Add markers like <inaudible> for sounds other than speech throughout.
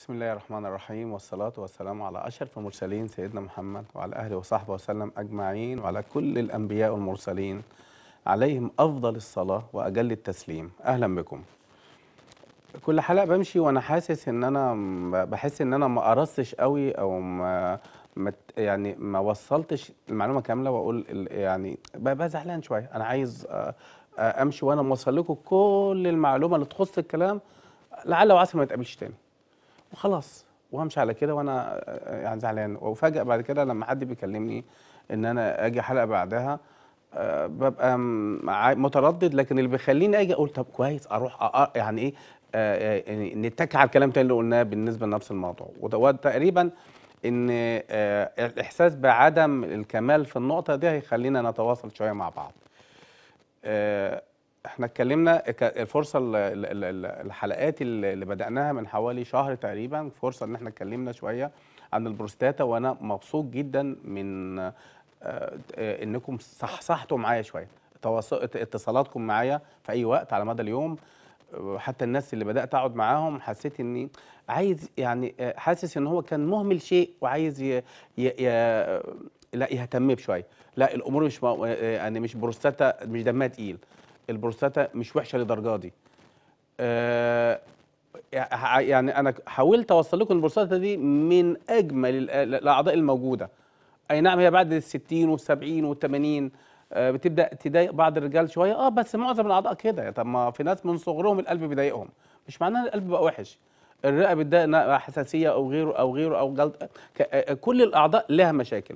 بسم الله الرحمن الرحيم والصلاة والسلام على أشرف المرسلين سيدنا محمد وعلى أهله وصحبه وسلم أجمعين وعلى كل الأنبياء والمرسلين عليهم أفضل الصلاة وأجل التسليم أهلا بكم كل حلقة بمشي وأنا حاسس إن أنا بحس إن أنا ما قرصتش قوي أو ما يعني ما وصلتش المعلومة كاملة وأقول يعني ببقى زعلان شوية أنا عايز أمشي وأنا موصل لكم كل المعلومة اللي تخص الكلام لعل وعسى ما يتقابلش تاني وخلاص وهمشي على كده وانا آه، يعني زعلان وفجاه بعد كده لما حد بيكلمني ان انا اجي حلقه بعدها آه، ببقى متردد لكن اللي بيخليني اجي اقول طب كويس اروح يعني ايه أه, آه، يعني نتك على الكلام تاني اللي قلناه بالنسبه لنفس الموضوع وتقريبا ان الاحساس بعدم الكمال في النقطه دي هيخلينا نتواصل شويه مع بعض احنا اتكلمنا الفرصه الحلقات اللي بداناها من حوالي شهر تقريبا فرصه ان احنا اتكلمنا شويه عن البروستاتا وانا مبسوط جدا من آه، آه، انكم صحصحتوا معايا شويه اتصالاتكم معايا في اي وقت على مدى اليوم حتى الناس اللي بدات اقعد معاهم حسيت اني عايز يعني آه، حاسس ان هو كان مهمل شيء وعايز ي... ي... ي... لا يهتم بشويه لا الامور مش م... يعني مش بروستاتا مش دمها تقيل البروستاتا مش وحشه للدرجه دي آه يعني انا حاولت اوصل لكم البروستاتا دي من اجمل الاعضاء الموجوده اي نعم هي بعد ال 60 وال 70 وال 80 آه بتبدا تضايق بعض الرجال شويه اه بس معظم الاعضاء كده طب ما في ناس من صغرهم القلب بيضايقهم مش معناه القلب بقى وحش الرئه بتضايق حساسيه او غيره او غيره او جلد آه، كل الاعضاء لها مشاكل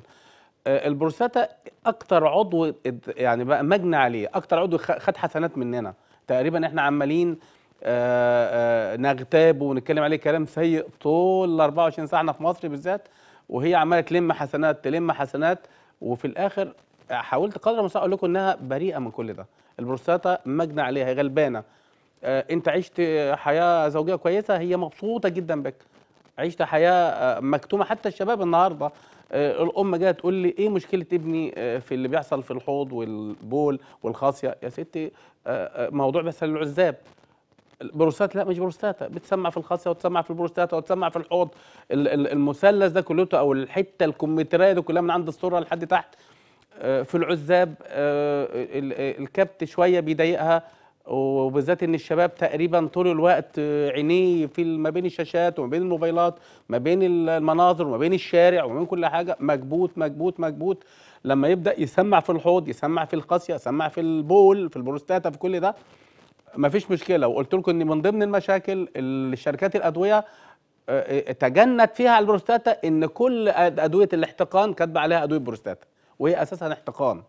آه، البروستاتا اكتر عضو يعني بقى مجني عليه اكتر عضو خد حسنات مننا تقريبا احنا عمالين آه، آه، نغتابه ونتكلم عليه كلام سيء طول ال 24 ساعه احنا في مصر بالذات وهي عماله تلم حسنات تلم حسنات وفي الاخر حاولت قدر المستطاع اقول لكم انها بريئه من كل ده البروستاتا مجنى عليها غلبانه انت عشت حياه زوجيه كويسه هي مبسوطه جدا بك عشت حياه مكتومه حتى الشباب النهارده آه، الام جايه تقول لي ايه مشكله ابني آه، في اللي بيحصل في الحوض والبول والخاصيه يا ستي آه، موضوع بس العزاب بروستات لا مش بروستاتا بتسمع في الخاصيه وتسمع في البروستاتا وتسمع في الحوض المثلث ده كلته او الحته الكمتريه دي كلها من عند السره لحد تحت في العزاب الكبت شويه بيضايقها وبالذات ان الشباب تقريبا طول الوقت آه، عينيه في ما بين الشاشات وما بين الموبايلات ما بين المناظر وما بين الشارع وما بين كل حاجه مكبوت مكبوت مكبوت لما يبدا يسمع في الحوض يسمع في القاسيه يسمع في البول في البروستاتا في كل ده مفيش مشكله وقلت لكم ان من ضمن المشاكل اللي شركات الادويه آه، آه، تجنت فيها على البروستاتا ان كل ادويه الاحتقان كاتبه عليها ادويه بروستاتا وهي اساسا احتقان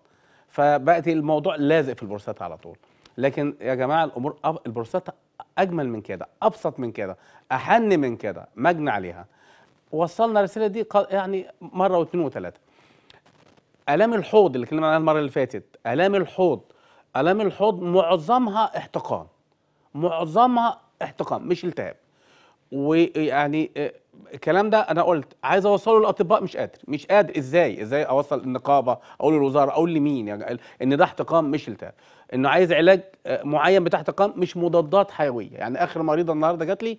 فبقت الموضوع لازق في البروستاتا على طول لكن يا جماعه الامور البروستاتا اجمل من كده ابسط من كده احن من كده مجني عليها وصلنا الرساله دي يعني مره واثنين وثلاثه الام الحوض اللي اتكلمنا عنها المره اللي فاتت الام الحوض الام الحوض معظمها احتقان معظمها احتقان مش التهاب ويعني آه، الكلام ده انا قلت عايز اوصله للاطباء مش قادر مش قادر ازاي ازاي اوصل النقابه اقول للوزاره اقول لمين يعني ان ده احتقان مش التهاب انه عايز علاج آه، معين بتاع احتقان مش مضادات حيويه يعني اخر مريضه النهارده جات لي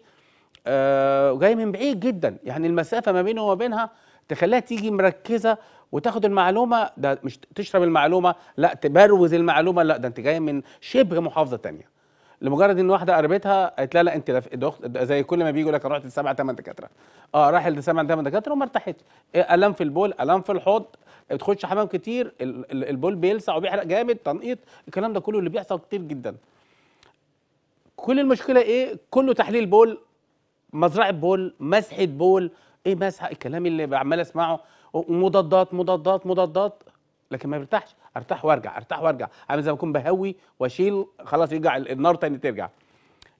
آه جاي من بعيد جدا يعني المسافه ما بينه وما بينها تخليها تيجي مركزه وتاخد المعلومه ده مش تشرب المعلومه لا تبروز المعلومه لا ده انت جاي من شبه محافظه ثانيه لمجرد ان واحده قربتها قالت لا لا انت لف... زي كل ما بيجي يقول لك رحت لسبع ثمان دكاتره اه راح لسبع ثمان دكاتره وما ارتحتش الام إيه، في البول الام في الحوض بتخش حمام كتير البول بيلسع وبيحرق جامد تنقيط الكلام ده كله اللي بيحصل كتير جدا كل المشكله ايه كله تحليل بول مزرعه بول مسحه بول ايه مسحه الكلام اللي عمال اسمعه ومضادات مضادات مضادات لكن ما برتاحش ارتاح وارجع ارتاح وارجع عامل زي ما اكون بهوي واشيل خلاص يرجع النار تاني ترجع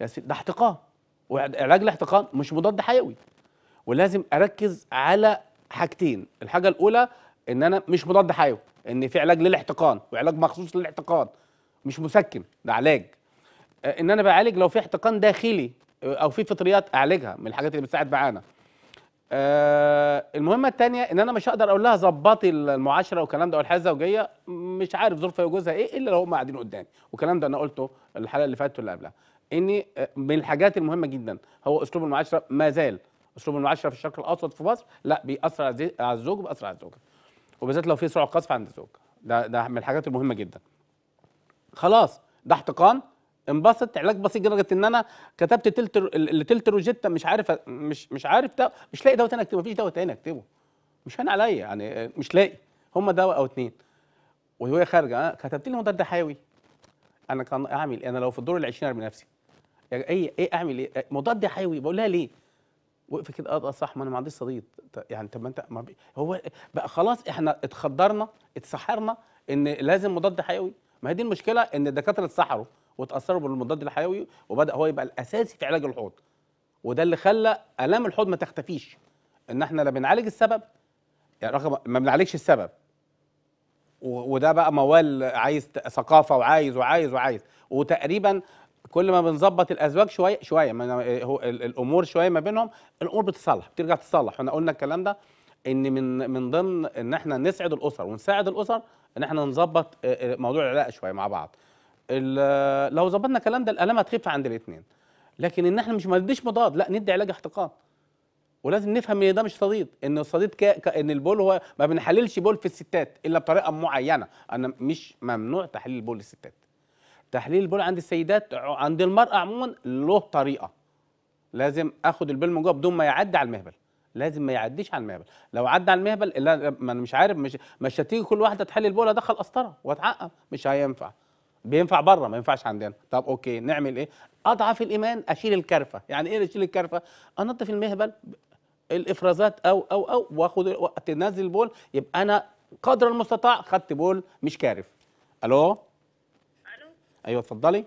يا سيدي ده احتقان وعلاج الاحتقان مش مضاد حيوي ولازم اركز على حاجتين الحاجه الاولى ان انا مش مضاد حيوي ان في علاج للاحتقان وعلاج مخصوص للاحتقان مش مسكن ده علاج آه، ان انا بعالج لو في احتقان داخلي آه، او في فطريات اعالجها من الحاجات اللي بتساعد معانا آه المهمه الثانيه ان انا مش هقدر اقول لها ظبطي المعاشره والكلام ده والحياه الزوجيه مش عارف ظروفها إيه وجوزها ايه الا لو هم قاعدين قدامي والكلام ده انا قلته الحلقه اللي فاتت واللي قبلها ان آه، من الحاجات المهمه جدا هو اسلوب المعاشره ما زال اسلوب المعاشره في الشرق الاوسط في مصر لا بيأثر على الزوج وبيأثر على الزوجه وبالذات لو في سرعه قذف عند الزوج ده ده من الحاجات المهمه جدا خلاص ده احتقان انبسط علاج بسيط لدرجه ان انا كتبت تلت لتلت روجيتا مش عارف مش مش عارف ده مش لاقي دواء تاني اكتبه مفيش دواء تاني اكتبه مش هان عليا يعني مش لاقي هم دواء او اتنين وهي خارجه آه، كتبت لي مضاد حيوي انا كان اعمل انا لو في الدور ال 20 ارمي نفسي يعني ايه ايه اعمل ايه مضاد حيوي بقول لها ليه وقف كده آه،, اه صح ما انا ما عنديش صديق يعني طب ما انت ما هو بقى خلاص احنا اتخدرنا اتسحرنا ان لازم مضاد حيوي ما هي دي المشكله ان الدكاتره اتسحروا وتاثروا بالمضاد الحيوي وبدا هو يبقى الاساسي في علاج الحوض وده اللي خلى الام الحوض ما تختفيش ان احنا لا بنعالج السبب يعني رقم ما بنعالجش السبب وده بقى موال عايز ثقافه وعايز وعايز وعايز وتقريبا كل ما بنظبط الازواج شويه شويه ما هو الامور شويه ما بينهم الامور بتصلح بترجع تصلح احنا قلنا الكلام ده ان من من ضمن ان احنا نسعد الاسر ونساعد الاسر ان احنا نظبط موضوع العلاقه شويه مع بعض لو ظبطنا الكلام ده الالام هتخف عند الاثنين لكن ان احنا مش ما نديش مضاد لا ندي علاج احتقان ولازم نفهم ان ده مش صديد ان الصديد ك... ان البول هو ما بنحللش بول في الستات الا بطريقه معينه انا مش ممنوع تحليل البول للستات تحليل البول عند السيدات عند المراه عموما له طريقه لازم اخد البول من جوه بدون ما يعدي على المهبل لازم ما يعديش على المهبل لو عدى على المهبل ما انا مش عارف مش مش هتيجي كل واحده تحلل البول ادخل قسطره واتعقم مش هينفع بينفع بره ما ينفعش عندنا طب اوكي نعمل ايه اضعف الايمان اشيل الكرفه يعني ايه اشيل الكرفه انظف المهبل الافرازات او او او واخد تنزل البول يبقى انا قدر المستطاع خدت بول مش كارف الو الو ايوه اتفضلي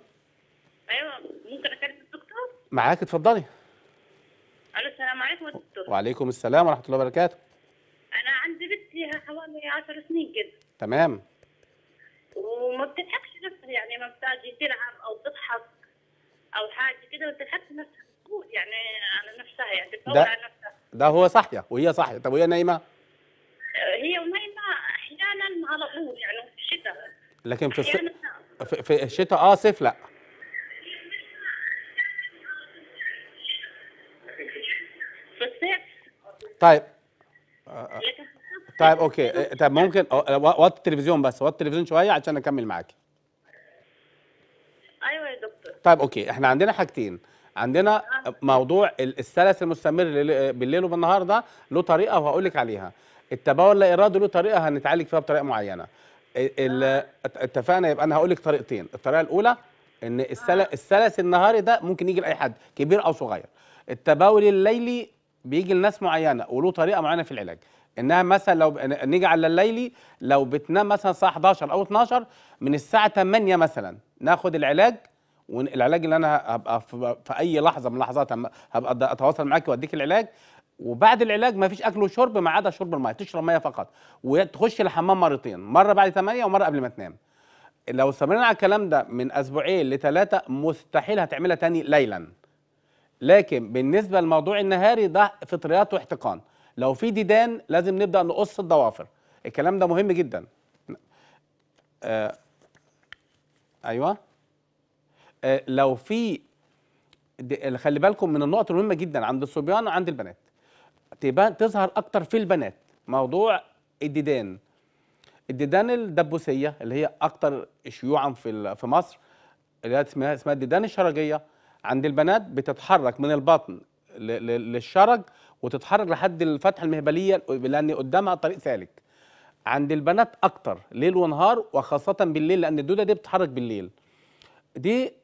ايوه ممكن اكلم الدكتور معاك اتفضلي الو السلام عليكم يا دكتور وعليكم السلام ورحمه الله وبركاته انا عندي بنتي حوالي 10 سنين كده تمام وما بتضحكش نفسها يعني ما بتاجي تلعب او تضحك او حاجه كده بتحس نفسها يعني على نفسها يعني تفوت على نفسها ده هو صاحيه وهي صاحيه طب وهي نايمة؟ هي ونايمة أحيانا على طول يعني في الشتاء لكن في الصيف في, في الشتاء اه صيف لا في الصيف طيب طيب اوكي طيب ممكن وطي التلفزيون بس وطي التلفزيون شويه عشان اكمل معاكي طيب اوكي احنا عندنا حاجتين عندنا موضوع السلس المستمر بالليل وبالنهار ده له طريقه وهقول لك عليها التباول لا ارادي له طريقه هنتعالج فيها بطريقه معينه اتفقنا يبقى انا هقول لك طريقتين الطريقه الاولى ان السلس النهاري ده ممكن يجي لاي حد كبير او صغير التباول الليلي بيجي لناس معينه وله طريقه معينه في العلاج انها مثلا لو نيجي على الليلي لو بتنام مثلا الساعه 11 او 12 من الساعه 8 مثلا ناخد العلاج والعلاج اللي انا هبقى في اي لحظه من لحظات هبقى اتواصل معاك واديك العلاج وبعد العلاج ما فيش اكل وشرب ما عدا شرب الميه تشرب ميه فقط وتخش الحمام مرتين مره بعد 8 ومره قبل ما تنام لو استمرنا على الكلام ده من اسبوعين لثلاثه مستحيل هتعملها تاني ليلا لكن بالنسبه للموضوع النهاري ده فطريات واحتقان لو في ديدان لازم نبدا نقص الضوافر الكلام ده مهم جدا آه ايوه آه، لو في خلي بالكم من النقط المهمه جدا عند الصبيان وعند البنات تبان تظهر اكتر في البنات موضوع الديدان الديدان الدبوسيه اللي هي اكتر شيوعا في في مصر اللي هي اسمها اسمها الديدان الشرجيه عند البنات بتتحرك من البطن للشرج وتتحرك لحد الفتحه المهبليه لان قدامها طريق سالك عند البنات اكتر ليل ونهار وخاصه بالليل لان الدوده دي بتتحرك بالليل دي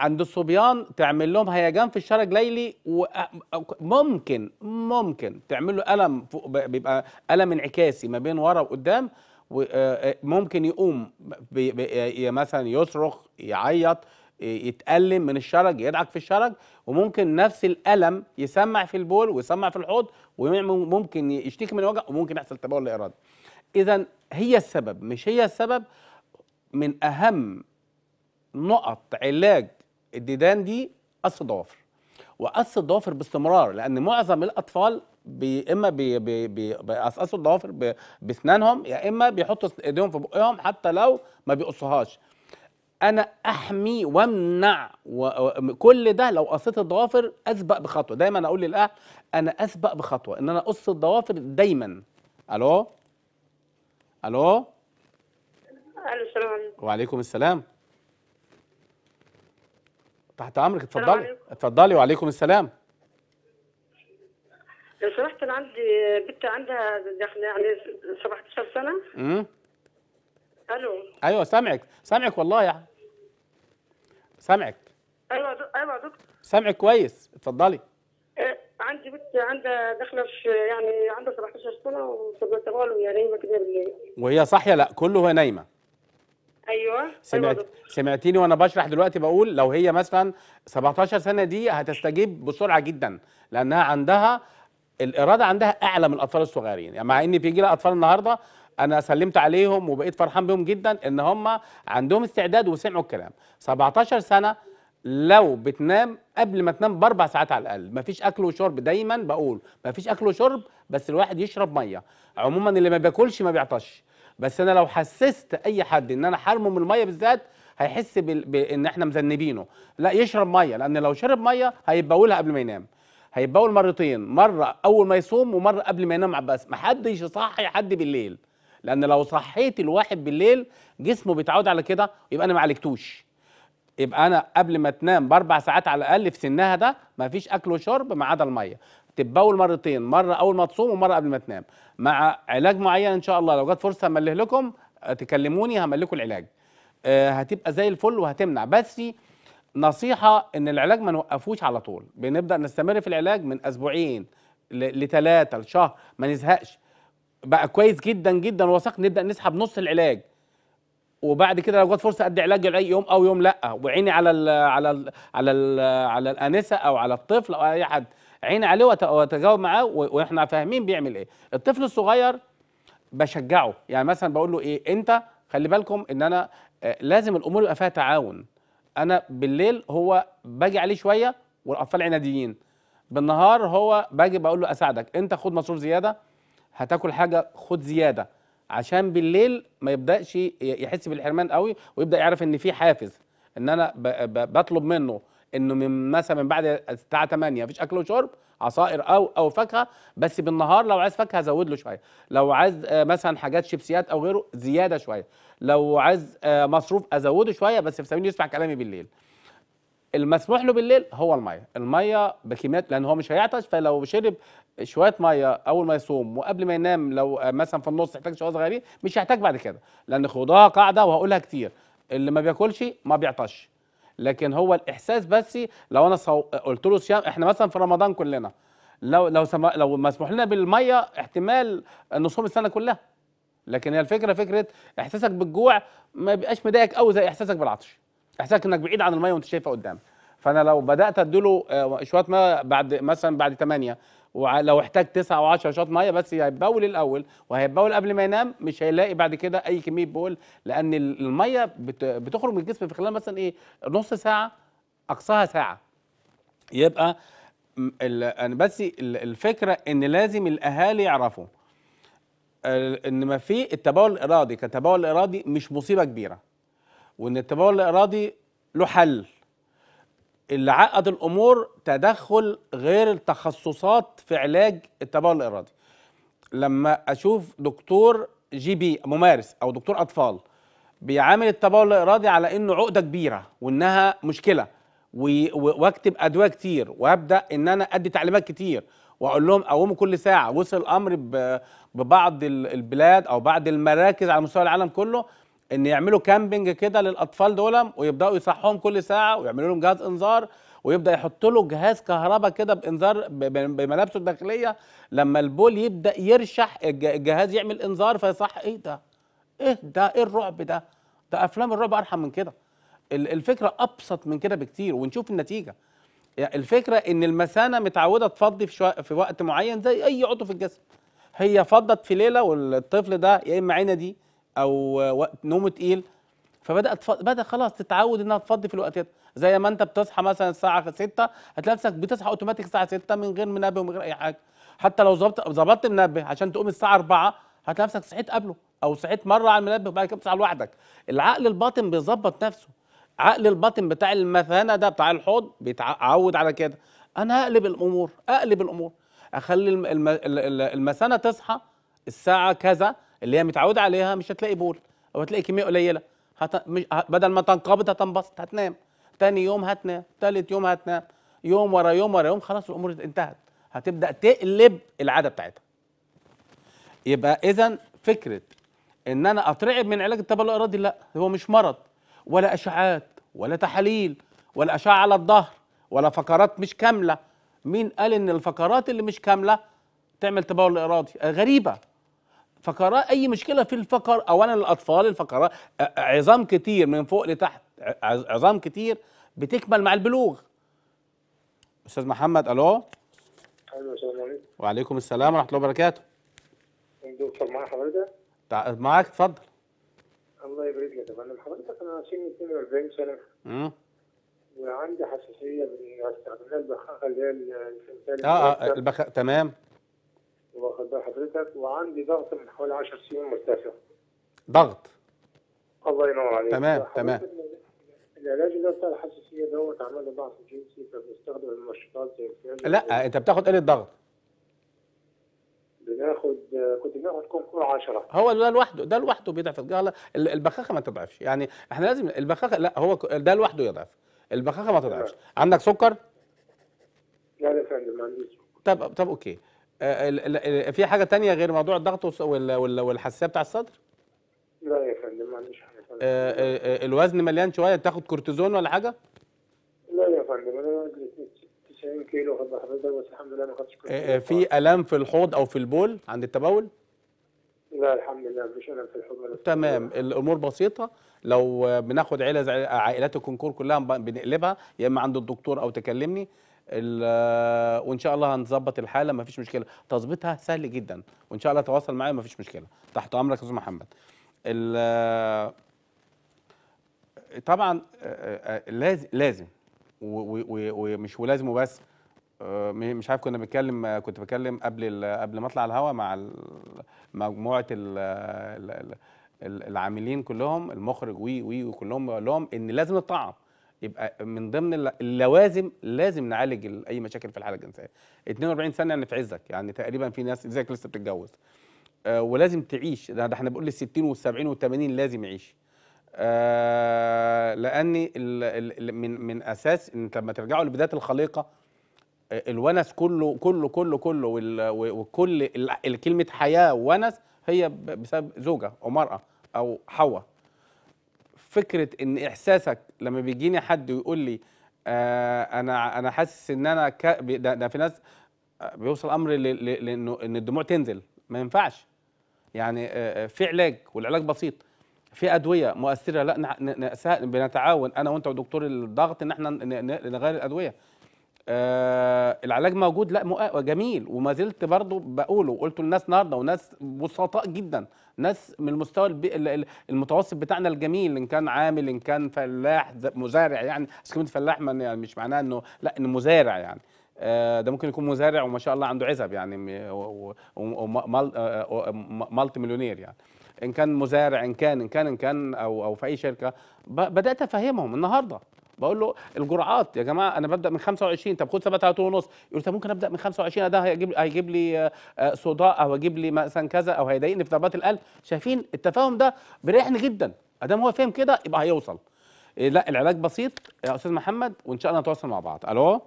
عند الصبيان تعمل لهم هيجان في الشرج ليلي وممكن ممكن تعمل له الم فوق بيبقى الم انعكاسي ما بين ورا وقدام آه، آه، ممكن يقوم آه، مثلا يصرخ يعيط يتألم من الشرج يدعك في الشرج وممكن نفس الألم يسمع في البول ويسمع في الحوض وممكن يشتكي من وجع وممكن يحصل تبول لإرادة إذا هي السبب مش هي السبب من أهم نقط علاج الديدان دي قص الضوافر وقص الضوافر باستمرار لان معظم الاطفال بي اما بي بي بيقصقصوا الضوافر باسنانهم يا اما بيحطوا ايديهم في بقهم حتى لو ما بيقصوهاش انا احمي وامنع كل ده لو قصيت الضوافر اسبق بخطوه دايما اقول للاهل انا اسبق بخطوه ان انا اقص الضوافر دايما الو الو الو السلام عليكم وعليكم السلام تحت امرك اتفضلي اتفضلي وعليكم السلام لو سمحت انا عندي بنت عندها يعني 17 سنه امم الو ايوه سامعك سامعك والله يعني سامعك ايوه دو... ايوه دكتور سامعك كويس اتفضلي إيه عندي بنت عندها داخله يعني عندها 17 سنه وتبقى يا يعني نايمه كده بالليل وهي صاحيه لا كله وهي نايمه أيوة،, ايوه سمعت سمعتيني وانا بشرح دلوقتي بقول لو هي مثلا 17 سنه دي هتستجيب بسرعه جدا لانها عندها الاراده عندها اعلى من الاطفال الصغيرين يعني مع ان بيجي لها اطفال النهارده انا سلمت عليهم وبقيت فرحان بيهم جدا ان هم عندهم استعداد وسمعوا الكلام 17 سنه لو بتنام قبل ما تنام باربع ساعات على الاقل مفيش اكل وشرب دايما بقول مفيش اكل وشرب بس الواحد يشرب ميه عموما اللي ما بياكلش ما بيعطش بس انا لو حسست اي حد ان انا حرمه من الميه بالذات هيحس بان احنا مذنبينه لا يشرب ميه لان لو شرب ميه هيبولها قبل ما ينام هيبول مرتين مره اول ما يصوم ومره قبل ما ينام بس ما حدش يصحي حد بالليل لان لو صحيت الواحد بالليل جسمه بيتعود على كده يبقى انا ما عالجتوش يبقى انا قبل ما تنام باربع ساعات على الاقل في سنها ده ما فيش اكل وشرب ما عدا الميه تبول مرتين مره اول ما تصوم ومره قبل ما تنام مع علاج معين ان شاء الله لو جت فرصه همله لكم تكلموني همل العلاج آه، هتبقى زي الفل وهتمنع بس نصيحه ان العلاج ما نوقفوش على طول بنبدا نستمر في العلاج من اسبوعين لثلاثه لشهر ما نزهقش بقى كويس جدا جدا وثق نبدا نسحب نص العلاج وبعد كده لو جت فرصه ادي علاج لاي يوم او يوم لا وعيني على الـ على الـ على الـ على الانسه او على الطفل او اي حد عين عليه واتجاوب معاه واحنا فاهمين بيعمل ايه الطفل الصغير بشجعه يعني مثلا بقول له ايه انت خلي بالكم ان انا آه، لازم الامور يبقى فيها تعاون انا بالليل هو باجي عليه شويه والاطفال عناديين بالنهار هو باجي بقول له اساعدك انت خد مصروف زياده هتاكل حاجه خد زياده عشان بالليل ما يبداش يحس بالحرمان قوي ويبدا يعرف ان في حافز ان انا بطلب منه انه من مثلا من بعد الساعه 8 مفيش اكل وشرب عصائر او او فاكهه بس بالنهار لو عايز فاكهه زود له شويه لو عايز آه، مثلا حاجات شيبسيات او غيره زياده شويه لو عايز آه، مصروف ازوده شويه بس في سبيل يسمع كلامي بالليل المسموح له بالليل هو الميه الميه بكميات لان هو مش هيعطش فلو شرب شويه ميه اول ما يصوم وقبل ما ينام لو آه، مثلا في النص احتاج شويه صغيرين مش هيحتاج بعد كده لان خدها قاعده وهقولها كتير اللي ما بياكلش ما بيعطش لكن هو الاحساس بس لو انا صو... قلت له صيام احنا مثلا في رمضان كلنا لو لو سم... لو مسموح لنا بالميه احتمال نصوم السنه كلها لكن هي الفكره فكره احساسك بالجوع ما بيبقاش مضايقك قوي زي احساسك بالعطش احساسك انك بعيد عن الميه وانت شايفها قدامك فانا لو بدات اديله آه، شويه ميه بعد مثلا بعد 8 ولو احتاج 9 او 10 شوط ميه بس هيتبول الاول وهيتبول قبل ما ينام مش هيلاقي بعد كده اي كميه بول لان الميه بتخرج من الجسم في خلال مثلا ايه نص ساعه اقصاها ساعه يبقى انا بس الفكره ان لازم الاهالي يعرفوا ان ما في التبول الارادي كتبول ارادي مش مصيبه كبيره وان التبول الارادي له حل اللي عقد الامور تدخل غير التخصصات في علاج التبول الارادي لما اشوف دكتور جي بي ممارس او دكتور اطفال بيعامل التبول الارادي على انه عقده كبيره وانها مشكله واكتب ادويه كتير وابدا ان انا ادي تعليمات كتير واقول لهم قوموا كل ساعه وصل الامر ببعض البلاد او بعض المراكز على مستوى العالم كله ان يعملوا كامبنج كده للاطفال دول ويبداوا يصحوهم كل ساعه ويعملوا لهم جهاز انذار ويبدا يحط له جهاز كهرباء كده بانذار بملابسه الداخليه لما البول يبدا يرشح الجهاز يعمل انذار فيصح ايه ده؟ ايه ده؟ ايه الرعب ده؟ ده افلام الرعب ارحم من كده. الفكره ابسط من كده بكتير ونشوف النتيجه. الفكره ان المثانه متعوده تفضي في, شو... في وقت معين زي اي عضو في الجسم. هي فضت في ليله والطفل ده يا اما عينه دي او وقت نومه تقيل فبدات بدا خلاص تتعود انها تفضي في الوقت ده زي ما انت بتصحى مثلا الساعه 6 هتلاقي نفسك بتصحى اوتوماتيك الساعه 6 من غير منبه ومن غير اي حاجه حتى لو ظبطت ظبطت منبه عشان تقوم الساعه 4 هتلاقي نفسك صحيت قبله او صحيت مره على المنبه وبعد كده بتصحى لوحدك العقل الباطن بيظبط نفسه عقل الباطن بتاع المثانه ده بتاع الحوض بيتعود على كده انا اقلب الامور اقلب الامور اخلي المثانه تصحى الساعه كذا اللي هي متعوده عليها مش هتلاقي بول او هتلاقي كميه قليله هت... مش... بدل ما تنقبض هتنبسط هتنام تاني يوم هتنام تالت يوم هتنام يوم ورا يوم ورا يوم خلاص الامور انتهت هتبدا تقلب العاده بتاعتها يبقى اذا فكره ان انا اترعب من علاج التبول الاراضي لا هو مش مرض ولا اشعاعات ولا تحاليل ولا اشعه على الظهر ولا فقرات مش كامله مين قال ان الفقرات اللي مش كامله تعمل تبول اراضي غريبه فقراء اي مشكله في الفقر اولا الاطفال الفقراء عظام كتير من فوق لتحت عظام كتير بتكمل مع البلوغ استاذ محمد الو السلام عليكم وعليكم السلام ورحمه الله وبركاته دكتور معايا حضرتك معاك اتفضل الله يبارك لك انا حضرتك انا سني 42 سنه امم وعندي حساسيه من استخدام البخاخه اللي هي اه اه البخاخه تمام واخد بال حضرتك وعندي ضغط من حوالي 10 سنين مرتفع ضغط الله ينور عليك تمام تمام العلاج اللي بتاع الحساسيه دوت عمل لي ضعف جنسي فبنستخدم المنشطات زي لا انت بتاخد قله ضغط بناخد كنت بناخد كونكور 10 هو ده لوحده ده لوحده بيضعف البخاخه ما تضعفش يعني احنا لازم البخاخه لا هو ده لوحده يضعف البخاخه ما تضعفش عندك سكر؟ لا يا فندم ما عنديش طب طب اوكي آه، في حاجه تانية غير موضوع الضغط والحساسيه بتاع الصدر لا يا فندم ما عنديش حاجه آه، آه، الوزن مليان شويه تاخد كورتيزون ولا حاجه لا يا فندم انا 90 كيلو خد حضرتك بس الحمد لله ما خدتش كورتيزون في الام في الحوض او في البول عند التبول لا الحمد لله مفيش الام في الحوض ولا تمام الامور بسيطه لو بناخد عيله زي عائلات الكونكور كلها بنقلبها يا اما عند الدكتور او تكلمني وان شاء الله هنظبط الحاله مفيش مشكله تظبيطها سهل جدا وان شاء الله تواصل معايا مفيش مشكله تحت امرك يا استاذ محمد طبعا لازم لازم ومش ولازم وبس مش عارف كنا بنتكلم كنت بتكلم قبل قبل ما اطلع الهوا مع مجموعه العاملين كلهم المخرج وي وي وكلهم بقول لهم ان لازم الطعم يبقى من ضمن اللوازم لازم نعالج اي مشاكل في الحاله الجنسيه 42 سنه يعني في عزك يعني تقريبا في ناس زيك لسه بتتجوز آه ولازم تعيش ده, احنا بنقول لل 60 وال70 وال80 لازم يعيش آه لان من من اساس انت لما ترجعوا لبدايه الخليقه آه، الونس كله كله كله كله وكل كلمه حياه ونس هي بسبب زوجه او مراه او حواء فكره ان احساسك لما بيجيني حد ويقول لي آه، انا انا حاسس ان انا ك... ده, ده في ناس آه، بيوصل امر ل... ل... لانه ان الدموع تنزل ما ينفعش يعني آه، في علاج والعلاج بسيط في ادويه مؤثره لا ن... بنتعاون انا وانت ودكتور الضغط ان احنا نغير الادويه آه العلاج موجود لا جميل وما زلت برضه بقوله وقلته للناس النهارده وناس بسطاء جدا ناس من المستوى المتوسط بتاعنا الجميل ان كان عامل ان كان فلاح مزارع يعني بس كلمه فلاح يعني مش معناها انه لا انه مزارع يعني آه، ده ممكن يكون مزارع وما شاء الله عنده عزب يعني ومالتي آه، آه، مليونير يعني ان كان مزارع ان كان ان كان ان كان او او في اي شركه بدات افهمهم النهارده بقول له الجرعات يا جماعه انا ببدا من 25 طب خد ثبات ونص يقول طب ممكن ابدا من 25 ده هيجيب هيجيب لي آه، آه، صداع او هيجيب لي مثلا كذا او هيضايقني في ضربات القلب شايفين التفاهم ده بيريحني جدا ادام هو فاهم كده يبقى هيوصل إيه، لا العلاج بسيط يا استاذ محمد وان شاء الله نتواصل مع بعض الو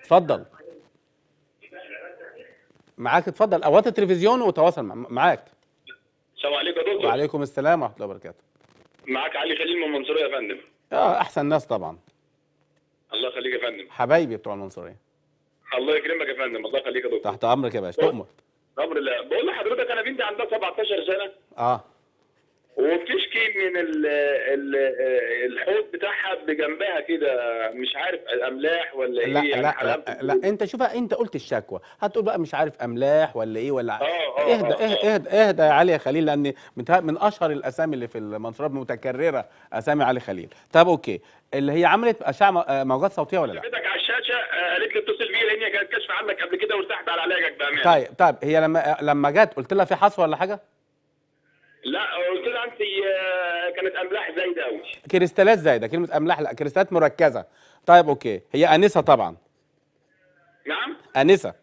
اتفضل معاك اتفضل اوقات التلفزيون وتواصل معاك السلام عليكم يا دكتور وعليكم السلام ورحمه الله وبركاته معاك علي خليل من المنصوريه يا فندم اه احسن ناس طبعا الله يخليك يا فندم حبايبي بتوع المنصوريه الله يكرمك يا فندم الله يخليك يا دكتور تحت امرك يا باشا تؤمر امر الله بقول لحضرتك انا بنتي عندها 17 سنه اه وبتشكي من الحوض بتاعها بجنبها كده مش عارف املاح ولا لا ايه لا يعني لا, لا, لا انت شوفها انت قلت الشكوى هتقول بقى مش عارف املاح ولا ايه ولا آه, آه،, آه، اهدى آه اهدى اهدى اه يا علي خليل لان من اشهر الاسامي اللي في المنصورات متكرره اسامي علي خليل طب اوكي اللي هي عملت اشعه موجات آه، صوتيه ولا لا؟ على الشاشه قالت لي اتصل بيها لان هي كانت كاشفه عنك قبل كده وارتحت على علاجك بامان طيب طيب هي لما لما جت قلت لها في حصوه ولا حاجه؟ لا قلت لها انت آه، كانت املاح زايده قوي كريستالات زايده كلمه املاح لا كريستالات مركزه طيب اوكي هي انسه طبعا نعم انسه اه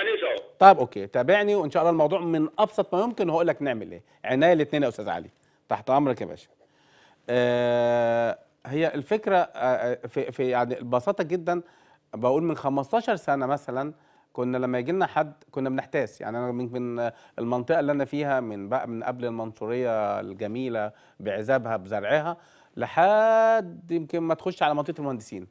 انسه طيب اوكي تابعني وان شاء الله الموضوع من ابسط ما يمكن وهقول لك نعمل ايه عنايه الاثنين يا استاذ علي تحت امرك يا باشا آه هي الفكره آه, آه، في, في يعني ببساطه جدا بقول من 15 سنه مثلا كنا لما يجي لنا حد كنا بنحتاس يعني انا من المنطقه اللي انا فيها من بقى من قبل المنصوريه الجميله بعذابها بزرعها لحد يمكن ما تخش على منطقه المهندسين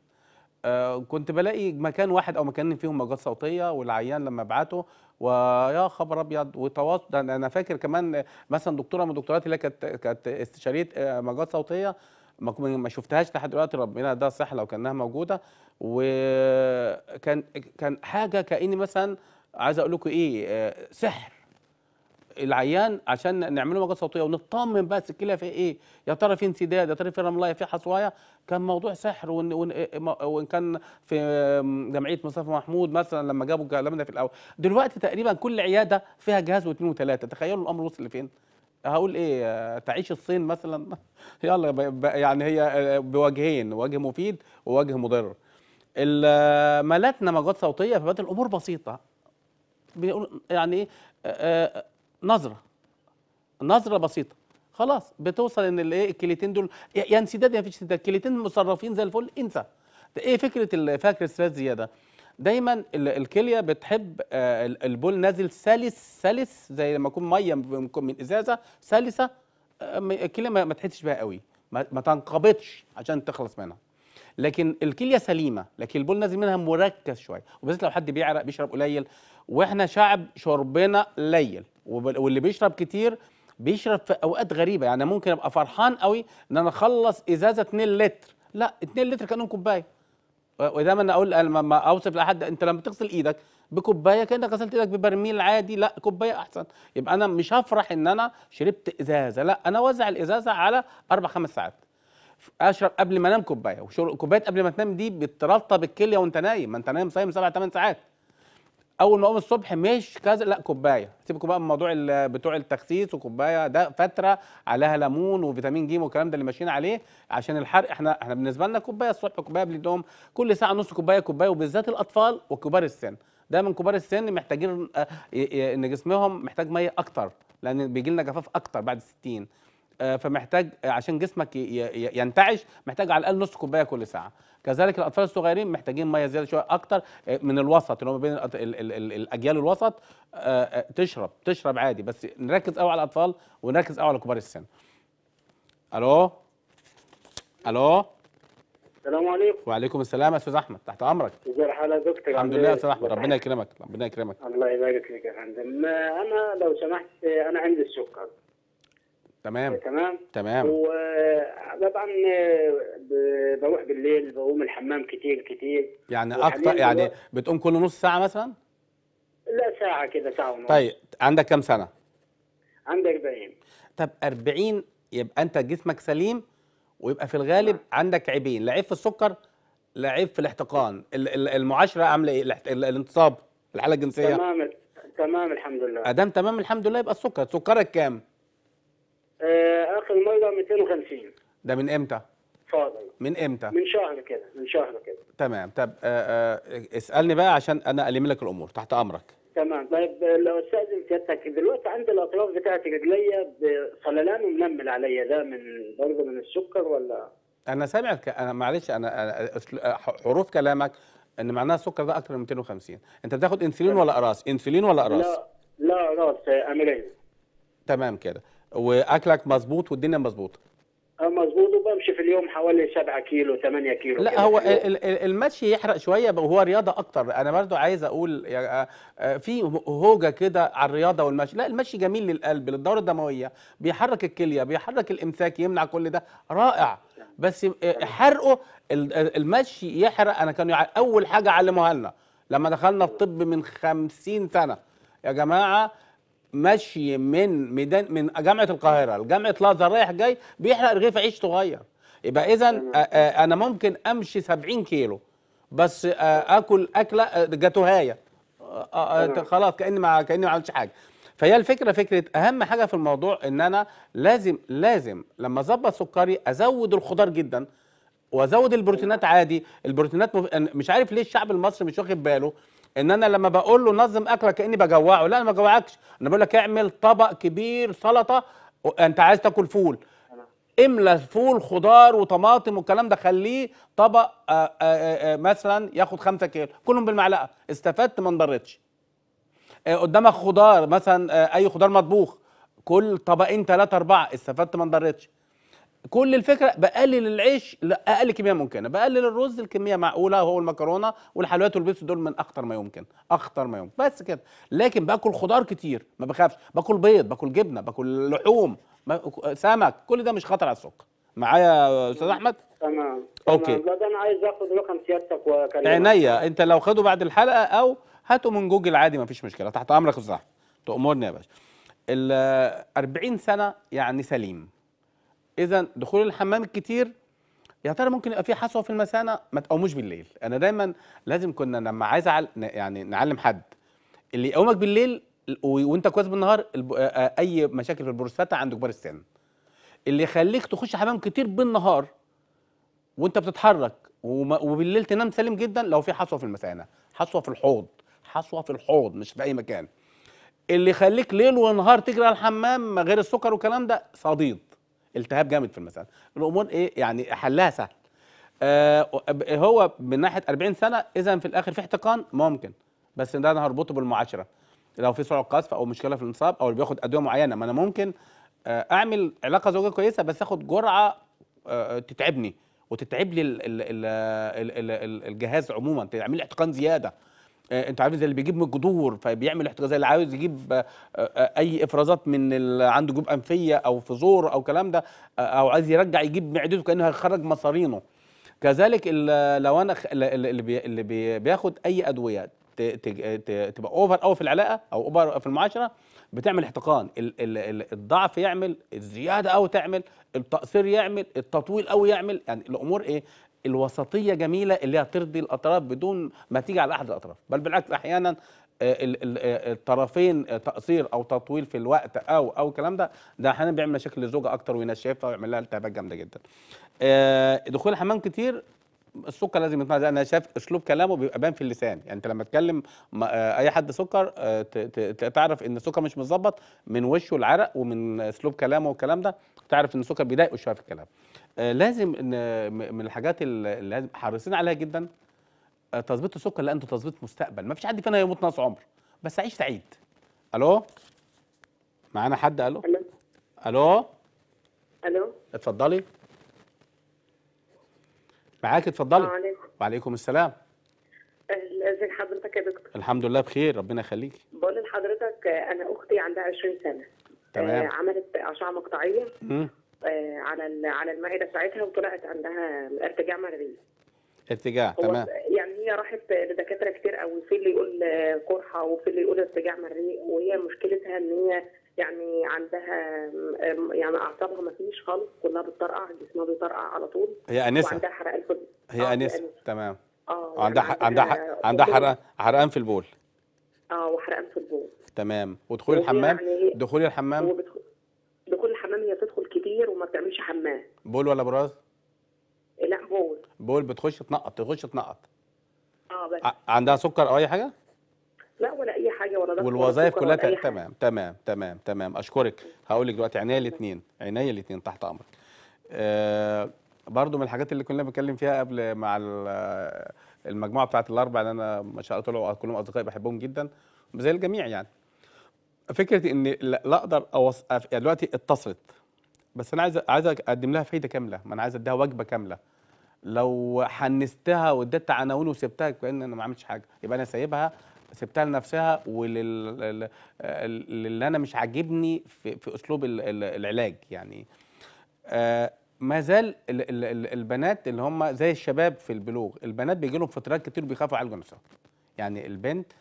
آه كنت بلاقي مكان واحد او مكانين فيهم موجات صوتيه والعيان لما ابعته ويا خبر ابيض وتواصل انا فاكر كمان مثلا دكتوره من الدكتورات اللي كانت كانت استشاريه آه، موجات صوتيه ما شفتهاش لحد دلوقتي ربنا ده صح لو كانها موجوده وكان كان حاجه كاني مثلا عايز اقول لكم ايه آه، سحر العيان عشان نعمله موجات صوتيه ونطمن بقى كده في ايه يا ترى في انسداد يا ترى في رملايه في حصوايه كان موضوع سحر وان, وإن, إيه، وإن كان في جمعيه مصطفى محمود مثلا لما جابوا الكلام ده في الاول دلوقتي تقريبا كل عياده فيها جهاز واثنين وثلاثه تخيلوا الامر وصل لفين هقول ايه تعيش الصين مثلا <laughs> يلا يعني هي بوجهين وجه مفيد ووجه مضر مالتنا موجات صوتيه فبقت الامور بسيطه بيقول يعني ايه نظره نظره بسيطه خلاص بتوصل ان الايه الكليتين دول يا انسداد يا مفيش انسداد الكليتين مصرفين زي الفل انسى ايه فكره الفاكر الثلاث زياده دايما الكليه بتحب آه، البول نازل سلس سلس زي لما يكون ميه من ازازه سلسه آه، الكليه ما تحسش بيها قوي ما تنقبضش عشان تخلص منها لكن الكليه سليمه لكن البول نازل منها مركز شويه وبالذات لو حد بيعرق بيشرب قليل واحنا شعب شربنا قليل واللي بيشرب كتير بيشرب في اوقات غريبه يعني ممكن ابقى فرحان قوي ان انا اخلص ازازه 2 لتر لا 2 لتر كانهم كوبايه ودايما اقول لما اوصف لاحد انت لما تغسل ايدك بكوبايه كانك غسلت ايدك ببرميل عادي لا كوبايه احسن يبقى انا مش هفرح ان انا شربت ازازه لا انا اوزع الازازه على اربع خمس ساعات اشرب قبل ما انام كوبايه وشرب كوبايه قبل ما تنام دي بترطب الكليه وانت نايم ما انت نايم صايم سبع ثمان ساعات اول ما اقوم الصبح مش كذا لا كوبايه سيبكم بقى من موضوع بتوع التخسيس وكوبايه ده فتره عليها ليمون وفيتامين ج والكلام ده اللي ماشيين عليه عشان الحرق احنا احنا بالنسبه لنا كوبايه الصبح كوبايه قبل النوم كل ساعه نص كوبايه كوبايه وبالذات الاطفال وكبار السن دايما كبار السن محتاجين آه، ان جسمهم محتاج ميه اكتر لان بيجي لنا جفاف اكتر بعد 60 آه، فمحتاج عشان جسمك ينتعش محتاج على الاقل نص كوبايه كل ساعه كذلك الاطفال الصغيرين محتاجين ميه زياده شويه اكتر آه، من الوسط اللي هو بين الاجيال الوسط آه، تشرب تشرب عادي بس نركز قوي على الاطفال ونركز قوي على كبار السن الو الو السلام عليكم وعليكم السلام يا استاذ احمد تحت امرك ازي الحال يا دكتور الحمد لله يا إيه؟ استاذ احمد ربنا يكرمك ربنا يكرمك الله يبارك فيك يا فندم انا لو سمحت انا عندي السكر تمام آه، تمام تمام وطبعا آه، بروح بالليل بقوم الحمام كتير كتير يعني اكتر يعني بتقوم كل نص ساعه مثلا؟ لا ساعه كده ساعه ونص طيب عندك كام سنه؟ عندي 40 طب 40 يبقى انت جسمك سليم ويبقى في الغالب نعم. عندك عيبين لا في السكر لا في الاحتقان المعاشره عامله ايه الانتصاب الحاله الجنسيه تمام تمام الحمد لله ادام تمام الحمد لله يبقى السكر سكرك كام آه، اخر مره 250 ده من امتى؟ فاضل من امتى؟ من شهر كده من شهر كده تمام طب آه،, آه اسالني بقى عشان انا الم لك الامور تحت امرك تمام طيب لو استاذن سيادتك دلوقتي عندي الاطراف بتاعت رجليا صللان ومنمل عليا ده من برضه من السكر ولا انا سامع ك... انا معلش انا آه، حروف كلامك ان معناها السكر ده اكتر من 250 انت بتاخد انسولين ولا اقراص انسولين ولا اقراص لا لا اقراص امرين تمام كده واكلك مظبوط والدنيا مظبوطه أه، مظبوط وبمشي في اليوم حوالي 7 كيلو 8 كيلو لا هو المشي يحرق شويه وهو رياضه اكتر انا برضو عايز اقول آه، آه، في هوجه كده على الرياضه والمشي لا المشي جميل للقلب للدوره الدمويه بيحرك الكليه بيحرك الامساك يمنع كل ده رائع بس حرقه المشي يحرق انا كانوا اول حاجه علموها لنا لما دخلنا الطب من 50 سنه يا جماعه مشي من ميدان من جامعه القاهره لجامعه لازا رايح جاي بيحرق رغيف عيش صغير يبقى اذا انا ممكن امشي 70 كيلو بس اكل اكله جاتوهايه خلاص كاني ما كاني ما عملتش حاجه فهي الفكره فكره اهم حاجه في الموضوع ان انا لازم لازم لما اظبط سكري ازود الخضار جدا وازود البروتينات عادي البروتينات مف... مش عارف ليه الشعب المصري مش واخد باله ان انا لما بقول له نظم اكلك كاني بجوعه لا انا ما بجوعكش انا بقول لك اعمل طبق كبير سلطه انت عايز تاكل فول املى فول خضار وطماطم والكلام ده خليه طبق آآ آه، آآ آه، آه، مثلا ياخد 5 كيلو كلهم بالمعلقه استفدت ما انضرتش قدامك خضار مثلا اي خضار مطبوخ كل طبقين ثلاثة أربعة استفدت ما انضرتش كل الفكره بقلل العيش لاقل كميه ممكنه بقلل الرز الكميه معقوله وهو المكرونه والحلويات والبيبسي دول من اخطر ما يمكن اخطر ما يمكن بس كده لكن باكل خضار كتير ما بخافش باكل بيض باكل جبنه باكل لحوم سمك كل ده مش خطر على السكر معايا يا استاذ احمد تمام اوكي ده انا عايز اخد رقم سيادتك واكلمك عينيا انت لو خده بعد الحلقه او هاته من جوجل عادي مفيش مشكله تحت امرك يا استاذ احمد تامرني يا باشا ال 40 سنه يعني سليم اذا دخول الحمام الكتير يا ترى ممكن يبقى في حصوه في المثانه ما تقوموش بالليل انا دايما لازم كنا لما عايز يعني نعلم حد اللي يقومك بالليل وانت كويس بالنهار اي مشاكل في البروستاتا عند كبار السن اللي يخليك تخش حمام كتير بالنهار وانت بتتحرك وبالليل تنام سليم جدا لو في حصوه في المثانه حصوه في الحوض حصوه في الحوض مش في اي مكان اللي يخليك ليل ونهار تجري على الحمام غير السكر والكلام ده صديد التهاب جامد في المسألة الأمور إيه يعني حلها سهل آه هو من ناحية 40 سنة إذا في الآخر في احتقان ممكن بس ده أنا هربطه بالمعاشرة لو في سرعة قذف أو مشكلة في الانصاب أو اللي بياخد أدوية معينة ما أنا ممكن آه أعمل علاقة زوجية كويسة بس آخد جرعة آه تتعبني وتتعب لي الجهاز عموما تعمل احتقان زياده آه، انت عارف زي اللي بيجيب من الجذور فبيعمل احتراز زي اللي عاوز يجيب آه، آه، اي افرازات من عنده جيوب انفيه او في زور او كلام ده او عايز يرجع يجيب معدته كانه هيخرج مصارينه كذلك لو انا اللي, اللي بياخد اي ادويه تبقى اوفر قوي في العلاقه او اوفر في المعاشره بتعمل احتقان الضعف يعمل الزياده قوي تعمل التقصير يعمل التطويل قوي يعمل يعني الامور ايه الوسطيه جميله اللي هترضي الاطراف بدون ما تيجي على احد الاطراف بل بالعكس احيانا آه، آه، آه، الطرفين تقصير او تطويل في الوقت او او الكلام ده ده احيانا بيعمل مشاكل للزوجه اكتر وينشفها ويعمل لها التهابات جامده جدا. دخول الحمام كتير السكر لازم يتمنع انا شايف اسلوب كلامه بيبقى بان في اللسان يعني انت لما تكلم اي حد سكر تعرف ان السكر مش متظبط من وشه العرق ومن اسلوب كلامه والكلام ده تعرف ان السكر بيضايقه شويه في الكلام. آه، لازم ان من الحاجات اللي لازم حريصين عليها جدا آه، تظبيط السكر لانه تظبيط مستقبل ما فيش حد فينا يموت ناقص عمر بس عيش سعيد الو معانا حد الو الو الو اتفضلي معاك اتفضلي وعليكم السلام ازي حضرتك يا دكتور الحمد لله بخير ربنا يخليكي بقول لحضرتك انا اختي عندها 20 سنه تمام آه، عملت اشعه مقطعيه آه، على على المعده ساعتها وطلعت عندها ارتجاع مرضي ارتجاع تمام يعني هي راحت لدكاتره كتير قوي في اللي يقول قرحه وفي اللي يقول ارتجاع مريء وهي مشكلتها ان هي يعني عندها يعني اعصابها ما فيش خالص كلها بتطرقع جسمها بيطرقع على طول هي انسه وعندها حرقان في هي آه، انسه تمام اه يعني عندها عندها عندها حرقان في البول اه وحرقان في البول تمام ودخول الحمام يعني دخول الحمام وما بتعملش حمام بول ولا براز؟ إيه، لا بول بول بتخش تنقط تخش تنقط اه بس عندها سكر او اي حاجه؟ لا ولا اي حاجه ولا ده والوظائف كلها تمام تمام تمام تمام تمام اشكرك هقول لك دلوقتي عينيا الاثنين عينيا الاثنين تحت امرك آه برضو من الحاجات اللي كنا بنتكلم فيها قبل مع المجموعه بتاعه الاربع اللي انا ما شاء الله طلعوا كلهم اصدقائي بحبهم جدا زي الجميع يعني فكره ان لا اقدر اوصف يعني دلوقتي اتصلت بس انا عايز عايز اقدم لها فايده كامله ما انا عايز اديها وجبه كامله لو حنستها واديتها عناوين وسبتها كان انا ما عملتش حاجه يبقى انا سايبها سبتها لنفسها وللي انا مش عاجبني في, في اسلوب العلاج يعني آه ما زال الـ الـ الـ البنات اللي هم زي الشباب في البلوغ البنات بيجي لهم فترات كتير بيخافوا على نفسهم يعني البنت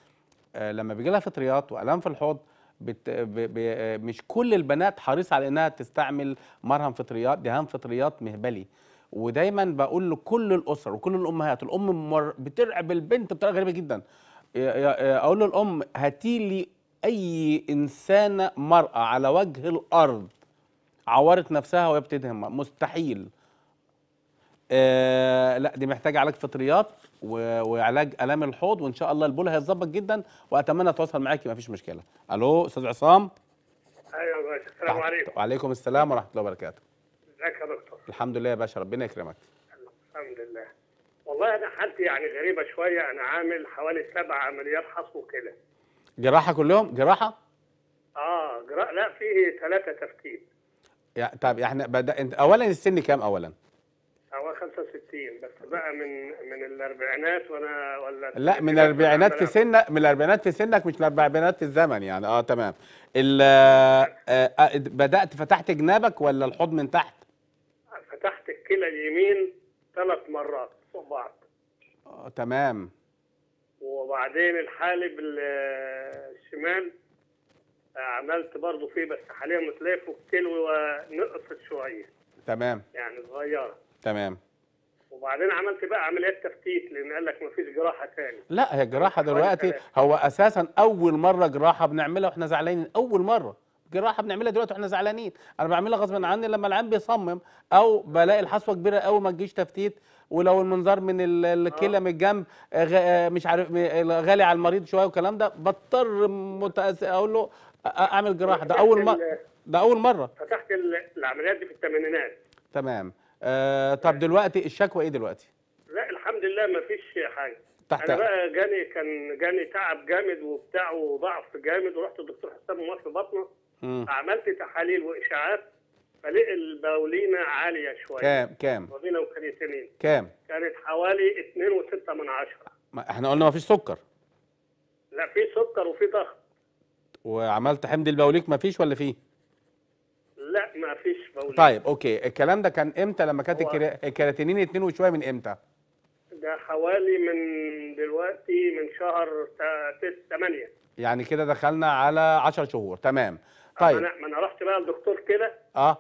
آه لما بيجي لها فطريات والام في الحوض بت... ب... ب... مش كل البنات حريصه على انها تستعمل مرهم فطريات دهان فطريات مهبلي ودايما بقول لكل الاسر وكل الامهات الام مر... بترعب البنت بطريقه غريبه جدا اقول للام هاتي لي اي انسانه مراه على وجه الارض عورت نفسها وهي بتدهم مستحيل آه لا دي محتاجه علاج فطريات وعلاج الام الحوض وان شاء الله البول هيتظبط جدا واتمنى اتواصل معاكي فيش مشكله الو استاذ عصام ايوه يا باشا السلام عليكم وعليكم السلام ورحمه الله وبركاته ازيك يا دكتور الحمد لله يا باشا ربنا يكرمك الحمد لله والله انا حالتي يعني غريبه شويه انا عامل حوالي سبع عمليات حصو كده جراحه كلهم جراحه اه جراحه لا في ثلاثه تفكيك يعني طب احنا بدا انت اولا السن كام اولا هو 65 بس بقى من من الاربعينات وانا ولا لا من الاربعينات في سنك من الاربعينات في سنك مش الاربعينات في الزمن يعني اه تمام ال آه، آه، بدات فتحت جنابك ولا الحوض من تحت؟ فتحت الكلى اليمين ثلاث مرات فوق بعض اه تمام وبعدين الحالب الشمال آه، عملت برضه فيه بس حاليا متلاقي فكتين ونقصت شويه تمام يعني صغيره تمام وبعدين عملت بقى عمليات إيه؟ تفتيت لان قال لك مفيش جراحه ثاني لا هي جراحه طيب، دلوقتي هو اساسا اول مره جراحه بنعملها واحنا زعلانين اول مره جراحه بنعملها دلوقتي واحنا زعلانين انا بعملها غصب عني لما العين بيصمم او بلاقي الحصوه كبيره قوي ما تجيش تفتيت ولو المنظار من آه. الكلى من الجنب آه، آه، مش عارف غالي على المريض شويه والكلام ده بضطر اقول له اعمل جراحه ده اول مره ده اول مره فتحت العمليات دي في الثمانينات تمام آه طب إيه. دلوقتي الشكوى ايه دلوقتي؟ لا الحمد لله ما فيش حاجه تحت انا بقى جاني كان جاني تعب جامد وبتاع وضعف جامد ورحت لدكتور حسام مصر بطنه عملت تحاليل واشاعات فلقي البولينا عاليه شويه كام كام؟ بولينا وكريتينين كام؟ كانت حوالي 2.6 من عشرة ما احنا قلنا ما فيش سكر لا في سكر وفي ضغط وعملت حمض البوليك ما فيش ولا فيه؟ لا ما فيش مولد طيب اوكي الكلام ده كان امتى لما كانت الكيراتينين اتنين وشويه من امتى؟ ده حوالي من دلوقتي من شهر 8 يعني كده دخلنا على 10 شهور تمام آه، طيب انا ما انا رحت بقى للدكتور كده اه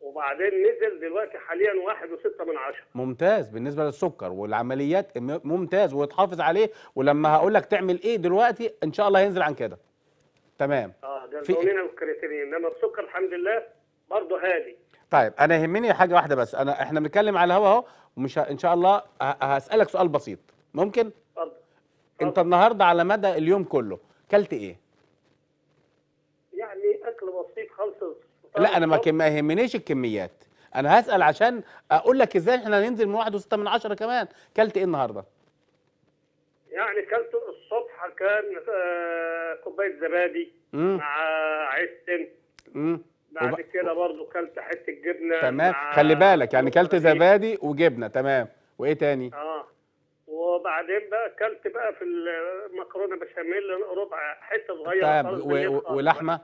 وبعدين نزل دلوقتي حاليا 1.6 من عشرة ممتاز بالنسبه للسكر والعمليات ممتاز وتحافظ عليه ولما هقول لك تعمل ايه دلوقتي ان شاء الله هينزل عن كده تمام اه في... الكرياتينين انما السكر الحمد لله برضه هادي طيب انا يهمني حاجه واحده بس انا احنا بنتكلم على الهوا اهو ومش ان شاء الله هسالك سؤال بسيط ممكن اتفضل انت النهارده على مدى اليوم كله كلت ايه يعني اكل بسيط خالص لا انا ما كم... يهمنيش الكميات انا هسال عشان اقول لك ازاي احنا هننزل من 1.6 من 10 كمان كلت ايه النهارده يعني كلت الصبح كان آه، كوبايه زبادي مع عيش سن بعد وب... كده برضو كلت حته جبنه تمام مع... خلي بالك يعني كلت زبادي وجبنه تمام وايه تاني؟ اه وبعدين بقى كلت بقى في المكرونه بشاميل ربع حته صغيره طيب و... ولحمه؟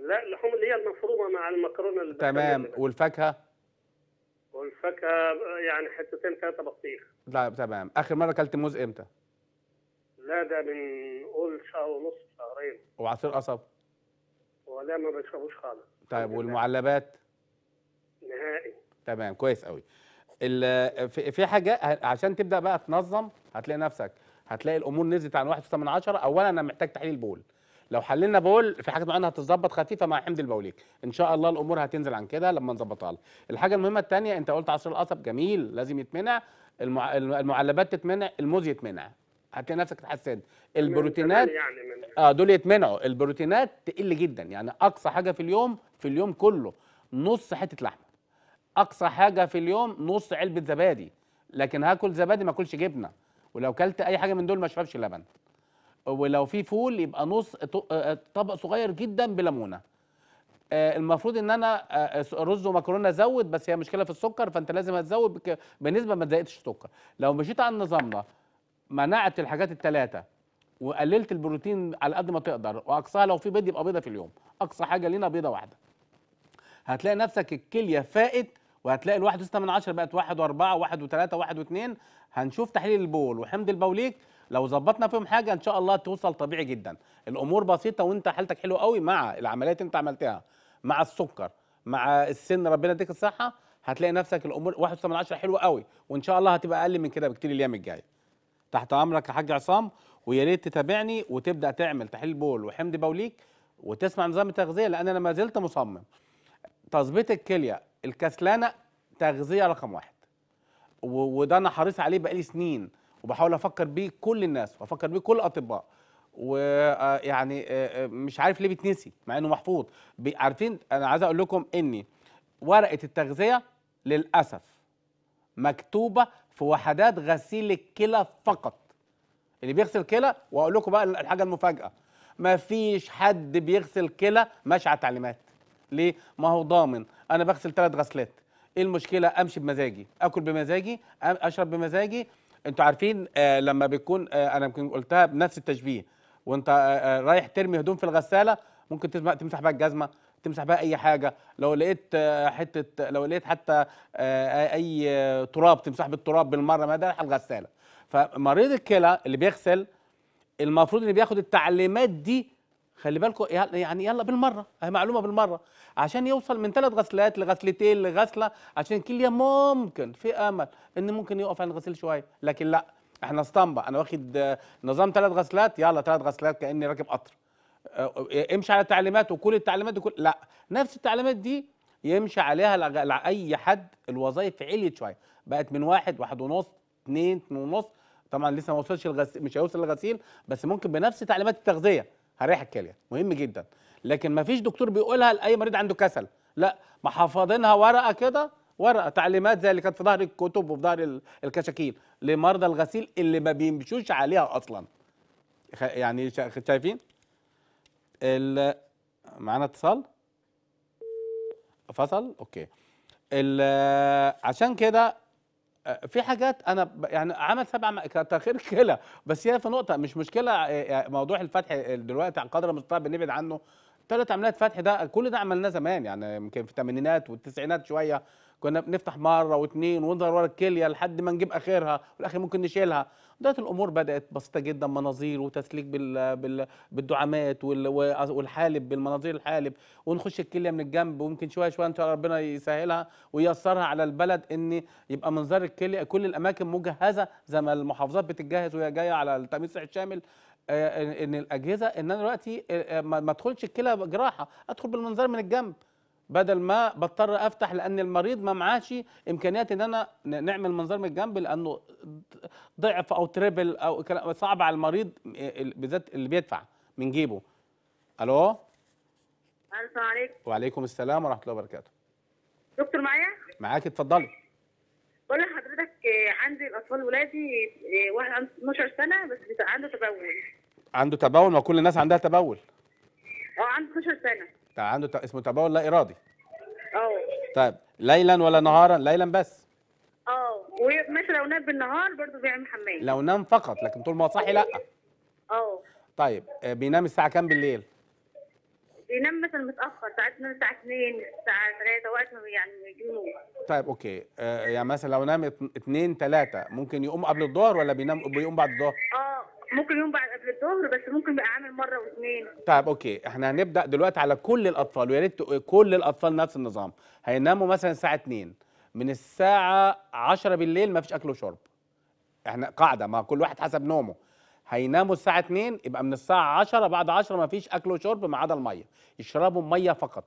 لا اللحوم اللي هي المفرومه مع المكرونه تمام والفاكهه؟ والفاكهه يعني حتتين ثلاثه بطيخ لا تمام اخر مره اكلت موز امتى؟ لا ده من قول شهر ونص شهرين وعصير قصب؟ ولا ما بشربوش خالص طيب والمعلبات؟ نهائي تمام كويس قوي في حاجه عشان تبدا بقى تنظم هتلاقي نفسك هتلاقي الامور نزلت عن 1.8 اولا انا محتاج تحليل بول لو حللنا بول في حاجات معينه هتتظبط خفيفه مع حمض البوليك ان شاء الله الامور هتنزل عن كده لما نظبطها لك الحاجه المهمه الثانيه انت قلت عصير القصب جميل لازم يتمنع المع... المعلبات تتمنع الموز يتمنع هتلاقي نفسك اتحسنت البروتينات يعني، اه دول يتمنعوا البروتينات تقل جدا يعني اقصى حاجه في اليوم في اليوم كله نص حته لحمه اقصى حاجه في اليوم نص علبه زبادي لكن هاكل زبادي ما اكلش جبنه ولو كلت اي حاجه من دول ما اشربش لبن ولو في فول يبقى نص آه، آه، طبق صغير جدا بليمونه آه، المفروض ان انا رز ومكرونه ازود بس هي مشكله في السكر فانت لازم هتزود بنسبه ما تزودش السكر لو مشيت على النظام ده منعت الحاجات الثلاثه وقللت البروتين على قد ما تقدر واقصاها لو في بيض يبقى بيضه في اليوم اقصى حاجه لينا بيضه واحده هتلاقي نفسك الكليه فائت وهتلاقي الواحد 1.6 من عشرة بقت 1.4 و1.3 و1.2 هنشوف تحليل البول وحمض البوليك لو ظبطنا فيهم حاجه ان شاء الله توصل طبيعي جدا الامور بسيطه وانت حالتك حلوه قوي مع العمليات انت عملتها مع السكر مع السن ربنا يديك الصحه هتلاقي نفسك الامور 1 حلوه قوي وان شاء الله هتبقى اقل من كده بكتير الايام الجايه تحت امرك يا حاج عصام ويا ريت تتابعني وتبدا تعمل تحليل بول وحمض بوليك وتسمع نظام التغذيه لان انا ما زلت مصمم تظبيط الكليه الكسلانه تغذيه رقم واحد وده انا حريص عليه بقالي سنين وبحاول افكر بيه كل الناس وافكر بيه كل الاطباء ويعني آه، آه، آه، مش عارف ليه بيتنسي مع انه محفوظ عارفين انا عايز اقول لكم ان ورقه التغذيه للاسف مكتوبه في وحدات غسيل الكلى فقط اللي بيغسل كلى واقول لكم بقى الحاجه المفاجاه ما فيش حد بيغسل كلى ماشي على التعليمات ليه ما هو ضامن انا بغسل ثلاث غسلات ايه المشكله امشي بمزاجي اكل بمزاجي اشرب بمزاجي انتوا عارفين آه، لما بتكون آه، انا يمكن قلتها بنفس التشبيه وانت آه، رايح ترمي هدوم في الغساله ممكن تمسح بقى الجزمه تمسح بقى اي حاجه لو لقيت حته لو لقيت حتى اي تراب تمسح بالتراب بالمره ما ده رايح الغساله فمريض الكلى اللي بيغسل المفروض ان بياخد التعليمات دي خلي بالكم يعني يلا بالمره اهي معلومه بالمره عشان يوصل من ثلاث غسلات لغسلتين لغسله عشان كل يوم ممكن في امل ان ممكن يقف عن الغسيل شويه لكن لا احنا اسطمبه انا واخد آه، نظام ثلاث غسلات يلا ثلاث غسلات كاني راكب قطر آه، آه، امشي على التعليمات وكل التعليمات وكل لا نفس التعليمات دي يمشي عليها لاي حد الوظائف عليت شويه بقت من واحد واحد ونص اثنين اثنين ونص طبعا لسه ما وصلش الغسيل مش هيوصل للغسيل بس ممكن بنفس تعليمات التغذيه هريح الكليه مهم جدا لكن ما فيش دكتور بيقولها لاي مريض عنده كسل لا محافظينها ورقه كده ورقه تعليمات زي اللي كانت في ظهر الكتب وفي ظهر الكشاكيل لمرضى الغسيل اللي ما بيمشوش عليها اصلا يعني شايفين معانا اتصال فصل اوكي عشان كده في حاجات انا يعني عمل سبع تاخير خير بس هي في نقطه مش مشكله آه، آه، موضوع الفتح دلوقتي على قدر المستطاع بنبعد عنه ثلاث عمليات فتح ده كل ده عملناه زمان يعني يمكن في الثمانينات والتسعينات شويه كنا بنفتح مره واثنين ونظهر ورا الكليه لحد ما نجيب اخرها والاخر ممكن نشيلها دلوقتي الامور بدات بسيطه جدا مناظير وتسليك بال... بال... بالدعامات والحالب بالمناظير الحالب ونخش الكليه من الجنب وممكن شويه شويه ان شاء الله ربنا يسهلها وييسرها على البلد ان يبقى منظر الكليه كل الاماكن مجهزه زي ما المحافظات بتتجهز وهي جايه على التامين الصحي الشامل آه، ان الاجهزه ان انا دلوقتي آه، آه، ما ادخلش الكلى جراحه ادخل بالمنظار من الجنب بدل ما بضطر افتح لان المريض ما معاش امكانيات ان انا نعمل منظار من الجنب لانه ضعف او تريبل او صعب على المريض بالذات اللي بيدفع من جيبه الو السلام عليكم وعليكم السلام ورحمه الله وبركاته دكتور معايا معاك اتفضلي بقول لحضرتك عندي الاطفال ولادي آه، واحد عنده 12 سنه بس عنده تبول عنده تبول وكل الناس عندها تبول اه عنده 12 سنه عنده اسمه تبول لا ارادي اه طيب ليلا ولا نهارا ليلا بس اه ومثلا لو نام بالنهار برضه بيعمل حمام لو نام فقط لكن طول ما هو صاحي لا طيب، اه طيب بينام الساعه كام بالليل بينام مثلا متاخر ساعات بينام الساعه 2 الساعه 3 وقت ما يعني يجوم طيب اوكي آه يعني مثلا لو نام 2 3 ممكن يقوم قبل الظهر ولا بينام بيقوم بعد الظهر اه ممكن يوم بعد قبل الظهر بس ممكن بقى عامل مره واثنين طيب اوكي احنا هنبدا دلوقتي على كل الاطفال ويا ريت كل الاطفال نفس النظام هيناموا مثلا الساعه 2 من الساعه 10 بالليل ما فيش اكل وشرب احنا قاعده ما كل واحد حسب نومه هيناموا الساعه 2 يبقى من الساعه 10 بعد 10 ما فيش اكل وشرب ما عدا الميه يشربوا ميه فقط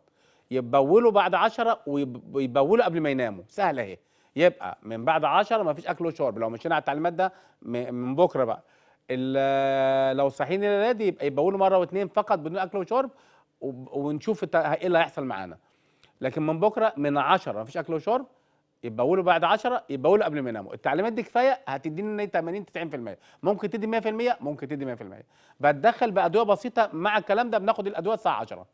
يبولوا بعد 10 ويبولوا قبل ما يناموا سهله اهي يبقى من بعد 10 ما فيش اكل وشرب لو مشينا على التعليمات ده من بكره بقى لو صحيين الى نادي يبقى يبولوا مره واثنين فقط بدون اكل وشرب ونشوف ايه اللي هيحصل معانا لكن من بكره من 10 مفيش اكل وشرب يبولوا بعد 10 يبولوا قبل ما يناموا التعليمات دي كفايه هتديني 80 90% ممكن تدي 100% ممكن تدي 100% بتدخل بادويه بسيطه مع الكلام ده بناخد الادويه الساعه 10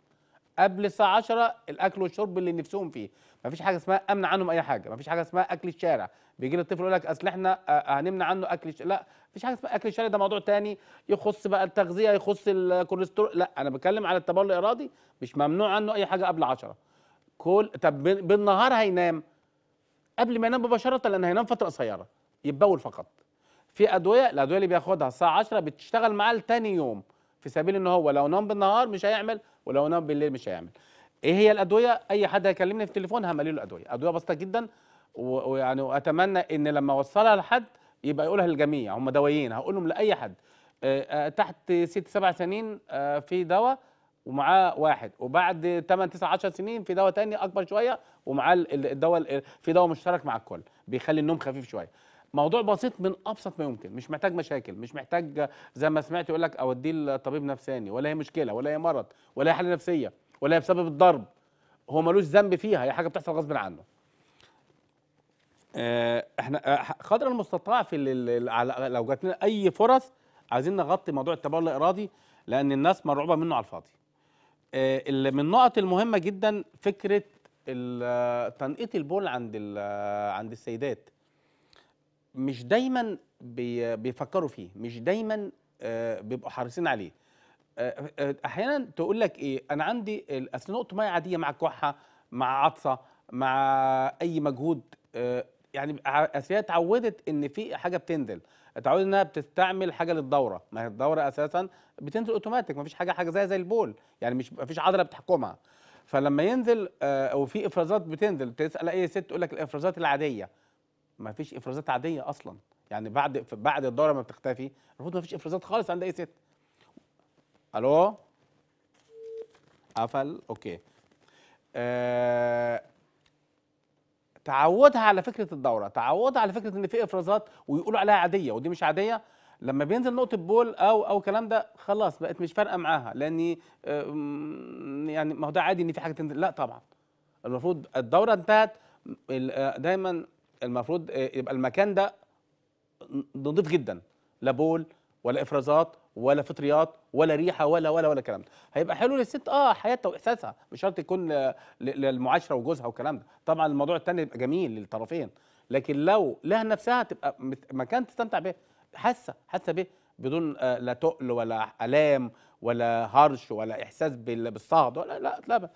قبل الساعه 10 الاكل والشرب اللي نفسهم فيه مفيش حاجه اسمها امنع عنهم اي حاجه مفيش حاجه اسمها اكل الشارع بيجي لي الطفل يقول لك اصل احنا آه، آه، هنمنع عنه اكل الشارع لا مفيش حاجه اسمها اكل الشارع ده موضوع تاني يخص بقى التغذيه يخص الكوليسترول لا انا بتكلم على التبول الارادي مش ممنوع عنه اي حاجه قبل 10 كل طب بالنهار هينام قبل ما ينام مباشره لان هينام فتره قصيره يتبول فقط في ادويه الادويه اللي بياخدها الساعه 10 بتشتغل معاه لتاني يوم في سبيل ان هو لو نام بالنهار مش هيعمل ولو نام بالليل مش هيعمل ايه هي الادويه اي حد هيكلمني في التليفون همالي له الادويه ادويه بسيطه جدا ويعني واتمنى ان لما اوصلها لحد يبقى يقولها للجميع هم دوايين هقول لهم لاي حد آه، آه، تحت ست سبع سنين آه، في دواء ومعاه واحد وبعد 8 9 10 سنين في دواء تاني اكبر شويه ومعاه الدواء في دواء مشترك مع الكل بيخلي النوم خفيف شويه موضوع بسيط من ابسط ما يمكن مش محتاج مشاكل مش محتاج زي ما سمعت يقول لك اوديه لطبيب نفساني ولا هي مشكله ولا هي مرض ولا هي حاله نفسيه ولا هي بسبب الضرب هو ملوش ذنب فيها هي حاجه بتحصل غصب عنه آه، احنا آه، قدر المستطاع في لو جات لنا اي فرص عايزين نغطي موضوع التبول الارادي لان الناس مرعوبه منه على الفاضي آه، اللي من النقط المهمه جدا فكره تنقيط البول عند عند السيدات مش دايما بيفكروا فيه مش دايما آه، بيبقوا حريصين عليه آه، آه، احيانا تقول لك ايه انا عندي اصل نقطه ميه عاديه مع كحه مع عطسه مع اي مجهود يعني اساسا اتعودت ان في حاجه بتنزل اتعودت انها بتستعمل حاجه للدوره ما هي الدوره اساسا بتنزل اوتوماتيك ما فيش حاجه حاجه زي زي البول يعني مش ما فيش عضله بتحكمها فلما ينزل وفي افرازات بتنزل تسال اي ست تقول لك الافرازات العاديه ما فيش افرازات عاديه اصلا يعني بعد بعد الدوره ما بتختفي المفروض ما فيش افرازات خالص عند اي ست الو قفل اوكي آه تعودها على فكره الدوره تعودها على فكره ان في افرازات ويقولوا عليها عاديه ودي مش عاديه لما بينزل نقطه بول او او الكلام ده خلاص بقت مش فارقه معاها لاني آه، يعني ما هو ده عادي ان في حاجه تنزل لا طبعا المفروض الدوره انتهت آه، دايما المفروض آه، يبقى المكان ده نضيف جدا لا بول ولا افرازات ولا فطريات ولا ريحه ولا ولا ولا الكلام ده هيبقى حلو للست اه حياتها واحساسها مش شرط يكون آه، للمعاشره وجوزها والكلام ده طبعا الموضوع الثاني يبقى جميل للطرفين لكن لو لها نفسها تبقى مكان تستمتع به حاسه حاسه به بدون آه، لا تقل ولا الام ولا هرش ولا احساس بالصهد ولا لا لا, لا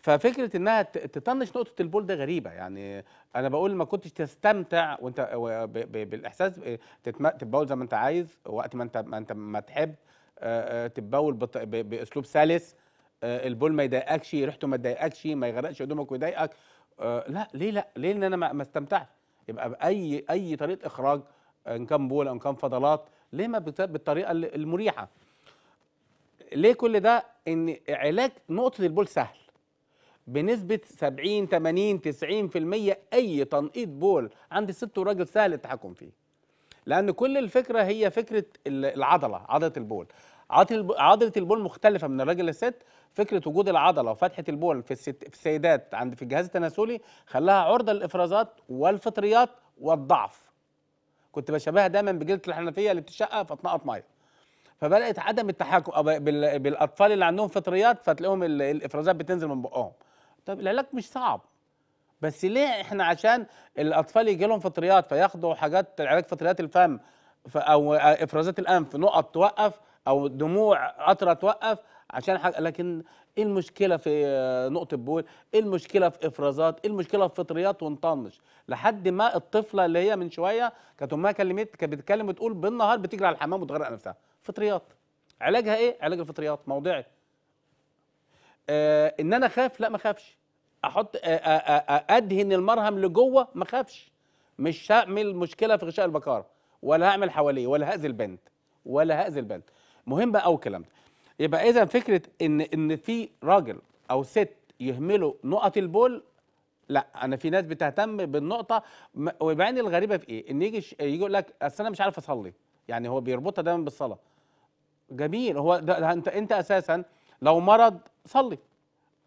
ففكره انها تطنش نقطه البول ده غريبه يعني انا بقول ما كنتش تستمتع وانت بالاحساس تتبول زي ما انت عايز وقت ما انت ما انت ما تحب تتبول باسلوب سلس البول ما يضايقكش ريحته ما تضايقكش ما يغرقش هدومك ويضايقك لا ليه لا ليه ان انا ما استمتعش يبقى باي اي طريقه اخراج ان كان بول ان كان فضلات ليه ما بالطريقه المريحه ليه كل ده ان علاج نقطه البول سهل بنسبة 70 80 90% أي تنقيط بول عند الست والراجل سهل التحكم فيه لأن كل الفكرة هي فكرة العضلة عضلة البول عضلة البول مختلفة من الراجل للست فكرة وجود العضلة وفتحة البول في, الست في السيدات عند في الجهاز التناسلي خلاها عرضة للإفرازات والفطريات والضعف كنت بشبهها دايما بجلدة الحنفية اللي بتشقق فتنقط ميه فبدات عدم التحكم بالاطفال اللي عندهم فطريات فتلاقيهم الافرازات بتنزل من بقهم طب العلاج مش صعب بس ليه احنا عشان الاطفال يجي لهم فطريات فياخدوا حاجات علاج فطريات الفم او افرازات الانف نقط توقف او دموع قطره توقف عشان حاجة لكن ايه المشكله في نقطه بول ايه المشكله في افرازات ايه المشكله في فطريات ونطنش لحد ما الطفله اللي هي من شويه كانت امها كلمت كانت بتتكلم وتقول بالنهار بتجري على الحمام وتغرق نفسها فطريات علاجها ايه علاج الفطريات موضعي آه ان انا اخاف لا ما اخافش احط ادهن المرهم لجوه ما اخافش مش هعمل مشكله في غشاء البكاره ولا هعمل حواليه ولا هاذي البنت ولا هاذي البنت مهم بقى قوي الكلام ده يبقى اذا فكره ان ان في راجل او ست يهملوا نقط البول لا انا في ناس بتهتم بالنقطه وبعدين الغريبه في ايه ان يجي يقول لك اصل انا مش عارف اصلي يعني هو بيربطها دايما بالصلاه جميل هو ده انت انت اساسا لو مرض صلي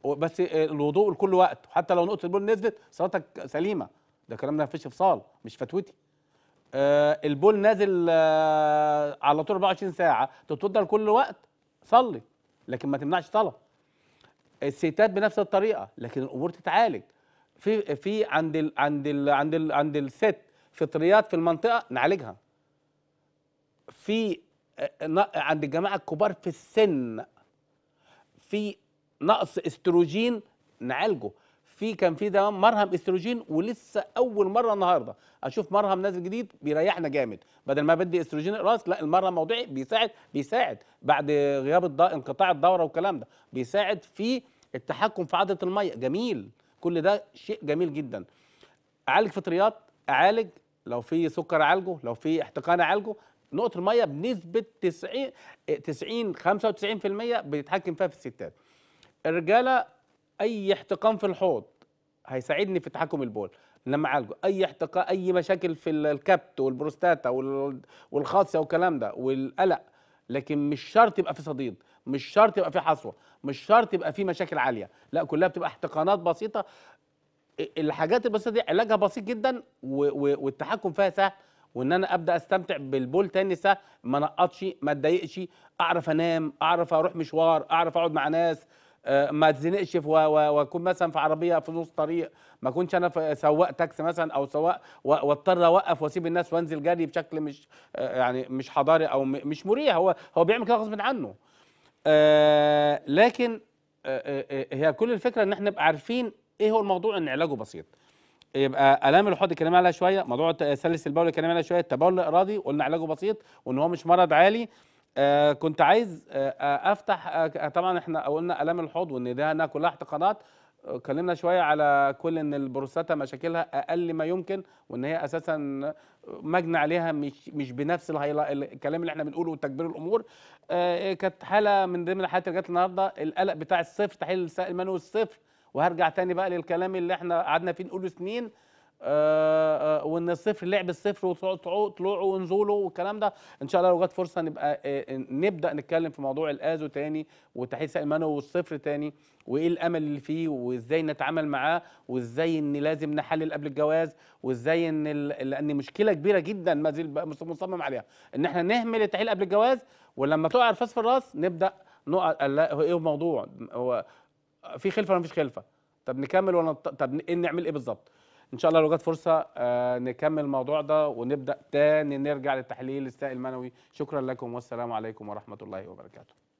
بس آه، الوضوء لكل وقت حتى لو نقطه البول نزلت صلاتك سليمه ده كلام ده مفيش افصال مش فتوتي آه البول نازل آه على طول 24 ساعه تتوضا لكل وقت صلي لكن ما تمنعش صلاه الستات بنفس الطريقه لكن الامور تتعالج في في عند الـ عند الـ عند الـ عند الست فطريات في المنطقه نعالجها في آه، عند الجماعه الكبار في السن في نقص استروجين نعالجه في كان في زمان مرهم استروجين ولسه اول مره النهارده اشوف مرهم نازل جديد بيريحنا جامد بدل ما بدي استروجين راس لا المرهم موضعي بيساعد بيساعد بعد غياب الض... انقطاع الدوره والكلام ده بيساعد في التحكم في عضله الميه جميل كل ده شيء جميل جدا اعالج فطريات اعالج لو في سكر اعالجه لو في احتقان اعالجه نقطه الميه بنسبه 90 90 95% بيتحكم فيها في الستات الرجاله اي احتقان في الحوض هيساعدني في تحكم البول انما اعالجه اي احتقان اي مشاكل في الكبت والبروستاتا والخاصيه والكلام ده والقلق لكن مش شرط يبقى في صديد مش شرط يبقى في حصوه مش شرط يبقى في مشاكل عاليه لا كلها بتبقى احتقانات بسيطه الحاجات البسيطه دي علاجها بسيط جدا والتحكم فيها سهل وان انا ابدا استمتع بالبول تاني سهل ما نقطش ما اتضايقش اعرف انام اعرف اروح مشوار اعرف اقعد مع ناس آه، ما اتزنقش واكون مثلا في عربيه في نص طريق ما اكونش انا سواق تاكسي مثلا او سواق واضطر اوقف واسيب الناس وانزل جري بشكل مش آه، يعني مش حضاري او مش مريح هو هو بيعمل كده غصب عنه آه، لكن هي كل الفكره ان احنا نبقى عارفين ايه هو الموضوع ان علاجه بسيط يبقى الام الحوض اتكلمنا عليها شويه موضوع سلس البول اتكلمنا عليها شويه التبول الاراضي قلنا علاجه بسيط وان هو مش مرض عالي آه كنت عايز آه, آه، افتح آه طبعا احنا قلنا الام الحوض وان ده انها كلها احتقانات آه، اتكلمنا شويه على كل ان البروستاتا مشاكلها اقل ما يمكن وان هي اساسا مجنى عليها مش مش بنفس الكلام اللي احنا بنقوله وتكبير الامور آه،, آه كانت حاله من ضمن الحالات اللي جت النهارده القلق بتاع الصفر تحليل السائل المنوي الصفر وهرجع تاني بقى للكلام اللي احنا قعدنا فيه نقوله سنين آه، آه، وان الصفر لعب الصفر وطلوعه ونزوله والكلام ده ان شاء الله لو جت فرصه نبقى آه، نبدا نتكلم في موضوع الازو تاني وتحقيق سلمانه والصفر تاني وايه الامل اللي فيه وازاي نتعامل معاه وازاي ان لازم نحلل قبل الجواز وازاي ان لان مشكله كبيره جدا ما زال مصمم عليها ان احنا نهمل التحليل قبل الجواز ولما تقع الفاس في الراس نبدا نقع لا هو ايه الموضوع هو في خلفه ولا مفيش خلفه طب نكمل ولا طب ايه نعمل ايه بالظبط ان شاء الله لو جت فرصه آه، نكمل الموضوع ده ونبدا تاني نرجع للتحليل السائل المنوي شكرا لكم والسلام عليكم ورحمه الله وبركاته